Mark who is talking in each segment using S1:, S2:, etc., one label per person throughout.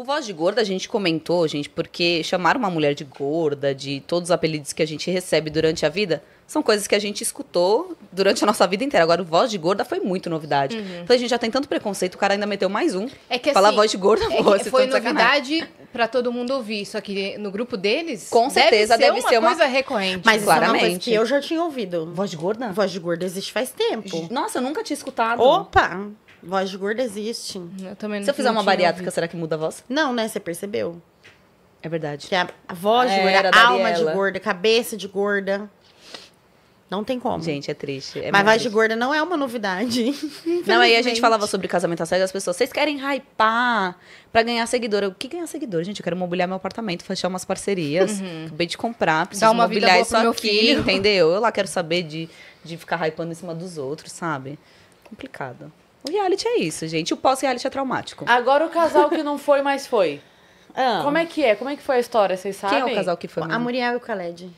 S1: O Voz de Gorda a gente comentou, gente, porque chamar uma mulher de gorda, de todos os apelidos que a gente recebe durante a vida, são coisas que a gente escutou durante a nossa vida inteira. Agora, o voz de gorda foi muito novidade. Uhum. Então, a gente já tem tanto preconceito, o cara ainda meteu mais um. É que Falar assim, voz de gorda, é voz,
S2: foi tá novidade para todo mundo ouvir. Só que no grupo deles. Com certeza deve ser, deve uma, ser uma coisa
S1: recorrente. Mas claramente. É uma que eu já
S3: tinha ouvido. Voz de gorda? Voz de gorda existe faz tempo. Nossa, eu nunca tinha escutado. Opa! Voz de gorda existe. Eu também não Se eu fizer uma bariátrica, será que muda a voz? Não, né? Você percebeu? É verdade. Que a, voz de é, gorda, a alma de gorda, cabeça de gorda. Não tem como. Gente, é
S1: triste. É Mas voz triste. de
S3: gorda não é uma
S1: novidade. Não, aí a gente falava sobre casamento às cegas, as pessoas, vocês querem hypar pra ganhar seguidor. O que ganhar seguidor, gente? Eu quero mobiliar meu apartamento, fechar umas parcerias. Uhum. Acabei de comprar, preciso uma mobiliar isso aqui, entendeu? Eu lá quero saber de, de ficar hypando em cima dos outros, sabe? Complicado. O reality é isso, gente. O pós-reality é traumático.
S2: Agora o casal que não foi, mas foi. Como é que é? Como é que foi a história? Vocês sabem? Quem é o casal que foi? A Muriel
S3: e o Khaled.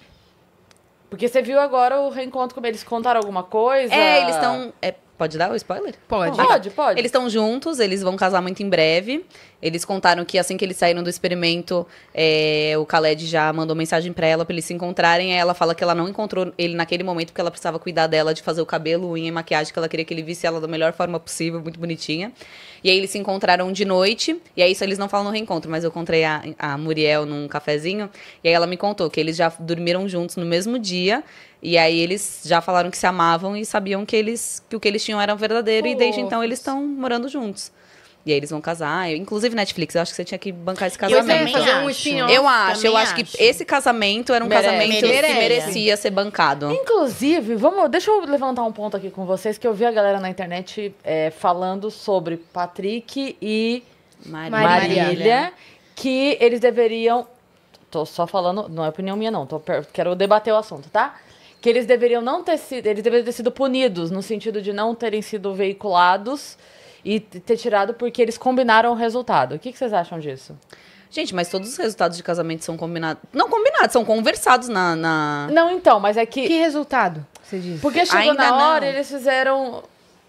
S1: Porque você viu agora o reencontro como eles contaram alguma coisa? É, eles estão. É, Pode dar o spoiler? Pode. Ah, pode, pode. Eles estão juntos, eles vão casar muito em breve. Eles contaram que assim que eles saíram do experimento, é, o Khaled já mandou mensagem para ela pra eles se encontrarem. Aí ela fala que ela não encontrou ele naquele momento porque ela precisava cuidar dela, de fazer o cabelo, unha e maquiagem, que ela queria que ele visse ela da melhor forma possível, muito bonitinha. E aí eles se encontraram de noite. E aí isso eles não falam no reencontro, mas eu encontrei a, a Muriel num cafezinho. E aí ela me contou que eles já dormiram juntos no mesmo dia. E aí eles já falaram que se amavam e sabiam que eles que o que eles tinham era verdadeiro Poxa. e desde então eles estão morando juntos. E aí eles vão casar. Eu, inclusive, Netflix, eu acho que você tinha que bancar esse casamento. Eu, fazer um spin eu acho, eu acho, acho, que esse casamento era um casamento que merecia ser bancado.
S2: Inclusive, vamos, deixa eu levantar um ponto aqui com vocês, que eu vi a galera na internet é, falando sobre Patrick e Marília, Marília, Marília, que eles deveriam. Tô só falando, não é opinião minha, não. Tô, quero debater o assunto, tá? que eles deveriam não ter sido, eles deveriam ter sido punidos no sentido de não terem
S1: sido veiculados e ter tirado porque eles combinaram o resultado. O que, que vocês acham disso? Gente, mas todos os resultados de casamento são combinados. Não combinados, são conversados na. na...
S2: Não, então, mas é que. Que resultado? Você diz? Porque chegou Ainda na hora, não. eles
S1: fizeram.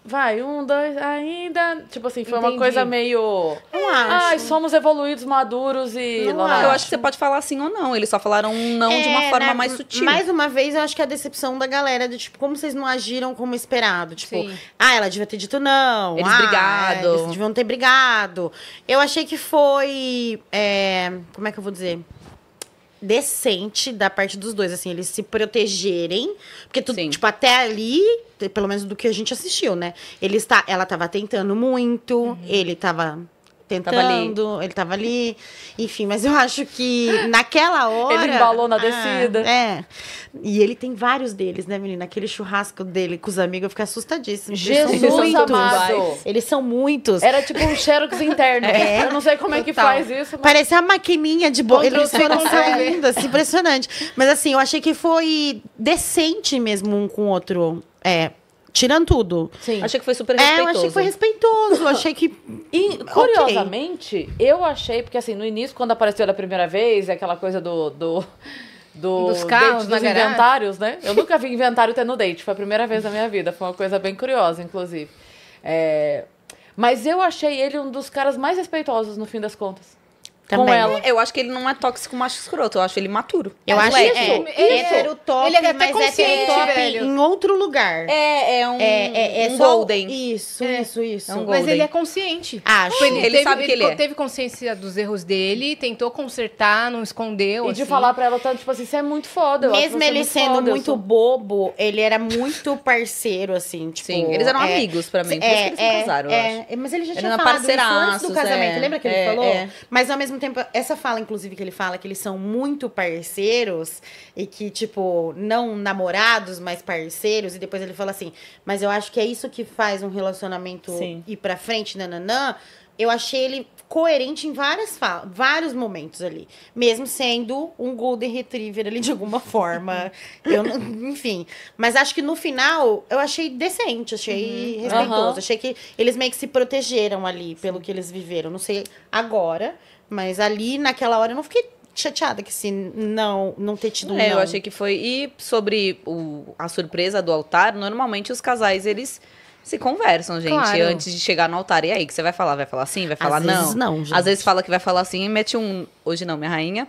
S2: Vai, um, dois, ainda. Tipo assim, foi Entendi. uma coisa meio. Não Ai, somos
S1: evoluídos, maduros e. Não acho. Eu acho que você pode falar assim ou não. Eles só falaram um não é, de uma é, forma na, né, mais sutil. Mais
S3: uma vez, eu acho que a decepção da galera de tipo, como vocês não agiram como esperado? Tipo, Sim. ah, ela devia ter dito não. Eles ah, brigado. Eles deviam ter brigado. Eu achei que foi. É, como é que eu vou dizer? decente da parte dos dois, assim, eles se protegerem, porque tu, tipo, até ali, pelo menos do que a gente assistiu, né? Ele está, ela estava tentando muito, uhum. ele estava tentando, tava ele estava ali, enfim, mas eu acho que naquela hora... Ele embalou na ah, descida. é, e ele tem vários deles, né, menina? Aquele churrasco dele com os amigos, eu fiquei assustadíssima. Jesus eles amado! Eles são muitos. Era tipo um xerox interno. É, eu não sei como é que faz isso. Mas... Parece uma maquininha de boa. Eles foram saindo, assim, impressionante. Mas assim, eu achei que foi decente mesmo um com o outro. É, tirando tudo. Sim. Achei que foi super respeitoso. É, eu achei que foi respeitoso. achei que. E, curiosamente,
S2: okay. eu achei, porque assim, no início, quando apareceu da primeira vez, é aquela coisa do. do... do dos carros, dos inventários, né? Eu nunca vi inventário tendo date, foi a primeira vez na minha vida, foi uma coisa bem curiosa,
S1: inclusive. É... Mas eu achei ele um dos caras mais respeitosos no fim das contas com ela. Eu acho que ele não é tóxico macho escroto, eu acho ele maturo. Eu acho é, isso. É, o é é top, ele é até mas é consciente, top velho.
S3: em outro lugar. É, é um, é, é, um só, golden. Isso, isso, isso. É um mas ele é consciente. Acho. Ele, ele teve, sabe que ele, ele
S2: teve consciência dos erros dele, tentou consertar, não escondeu. E assim. de falar pra ela tanto, tipo assim, você é muito foda. Mesmo ele muito sendo foda, muito
S3: bobo, ele era muito parceiro, assim, tipo... Sim, eles eram amigos pra mim, por isso que eles se casaram, eu acho. Mas ele já tinha ele falado isso antes do casamento, lembra que ele falou? Mas ao mesmo tempo, essa fala, inclusive, que ele fala que eles são muito parceiros e que, tipo, não namorados, mas parceiros. E depois ele fala assim: Mas eu acho que é isso que faz um relacionamento Sim. ir pra frente, nananã. Eu achei ele coerente em várias vários momentos ali. Mesmo sendo um Golden Retriever ali de alguma forma. eu não, enfim. Mas acho que no final eu achei decente, achei uhum. respeitoso. Uhum. Achei que eles meio que se protegeram ali pelo Sim. que eles viveram. Não sei agora. Mas ali, naquela hora, eu não fiquei chateada que se não não ter tido é, não. eu achei que
S1: foi e sobre o, a surpresa do altar normalmente os casais eles se conversam gente claro. antes de chegar no altar e aí que você vai falar vai falar sim vai falar às não vezes não gente. às vezes fala que vai falar sim e mete um hoje não minha rainha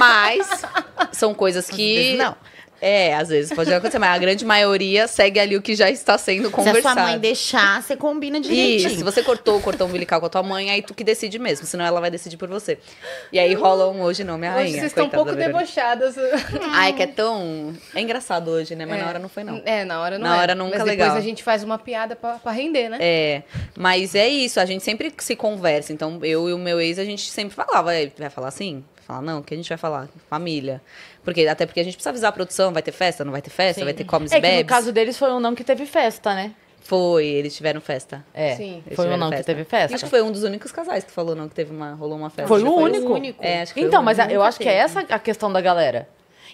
S1: mas são coisas que não é, às vezes pode acontecer, mas a grande maioria segue ali o que já está sendo conversado. Se a sua mãe deixar, você combina direitinho. Isso, se você cortou o cordão umbilical com a tua mãe, aí tu que decide mesmo, senão ela vai decidir por você. E aí rola um hoje não, minha hoje rainha. Vocês estão um pouco debochadas. Ai, que é tão... É engraçado hoje, né? Mas é. na hora não foi, não. É, na hora não Na é. hora nunca mas é legal. depois a gente faz uma piada pra,
S2: pra render, né?
S1: É, mas é isso, a gente sempre se conversa. Então, eu e o meu ex, a gente sempre falava, ah, vai falar assim? Falar, não, o que a gente vai falar? Família. Porque, até porque a gente precisa avisar a produção, confusão, vai ter festa, não vai ter festa, Sim. vai ter comes é e bebes. no caso deles foi um não que teve festa, né? Foi, eles tiveram festa. É, Sim. foi um não festa. que teve festa. Acho que foi um dos únicos casais que falou não que teve uma, rolou uma festa. Foi o único? Foi único. É, acho que então, mas eu acho que é essa a questão da galera.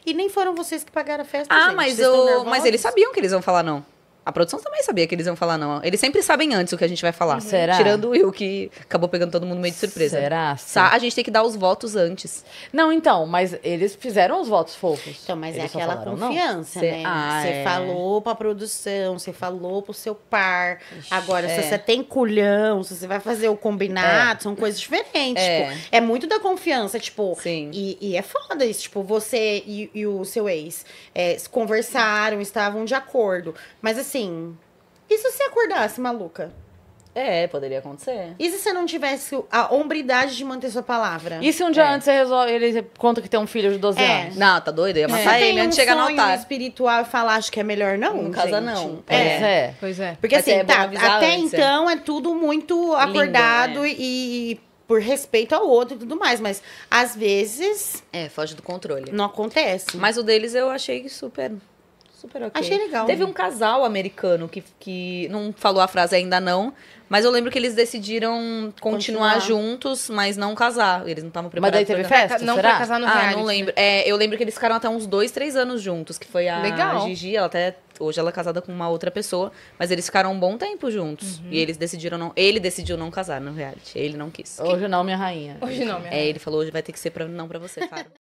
S3: E nem foram vocês que pagaram a festa, Ah, gente. mas, o... mas eles sabiam
S1: que eles vão falar não. A produção também sabia que eles iam falar não. Eles sempre sabem antes o que a gente vai falar. Será? Tirando o Will, que acabou pegando todo mundo meio de surpresa. Será? Sa a gente tem que dar os votos antes. Não, então, mas eles fizeram os votos fofos. Então, mas é
S2: eles é aquela falaram, confiança, né? Você ah, é. falou
S3: pra produção, você falou pro seu par. Agora, é. se você tem culhão, se você vai fazer o combinado, é. são coisas diferentes. É. Tipo, é muito da confiança, tipo. Sim. E, e é foda isso. Tipo, você e, e o seu ex é, conversaram, estavam de acordo. Mas assim, assim, e se você acordasse maluca? É, poderia acontecer. E se você não tivesse a hombridade de manter sua palavra? E
S2: se um dia é. antes você resolve, ele conta que tem um filho de 12 é. anos? Não, tá doido? ia matar é. ele antes de chegar no altar.
S3: espiritual e falar, acho que é melhor não, Não casa gente. não. É. Pois é. Pois é. Porque até assim, tá, até antes, é. então é tudo muito acordado Lindo, né? e por respeito ao outro e tudo mais, mas às vezes... É, foge do controle. Não acontece. Mas o deles eu achei super super ok. Achei legal. Teve um
S1: casal americano que, que não falou a frase ainda não, mas eu lembro que eles decidiram continuar, continuar. juntos, mas não casar. Eles não estavam preparados. Mas daí teve festa? Não será? casar no ah, reality. não lembro. É, eu lembro que eles ficaram até uns dois, três anos juntos, que foi a legal. Gigi, ela até hoje ela é casada com uma outra pessoa, mas eles ficaram um bom tempo juntos. Uhum. E eles decidiram não. Ele decidiu não casar no reality. Ele não quis. Hoje não, minha rainha. Hoje não, minha é, rainha. É, ele falou: hoje vai ter que ser pra, não pra você, Fábio.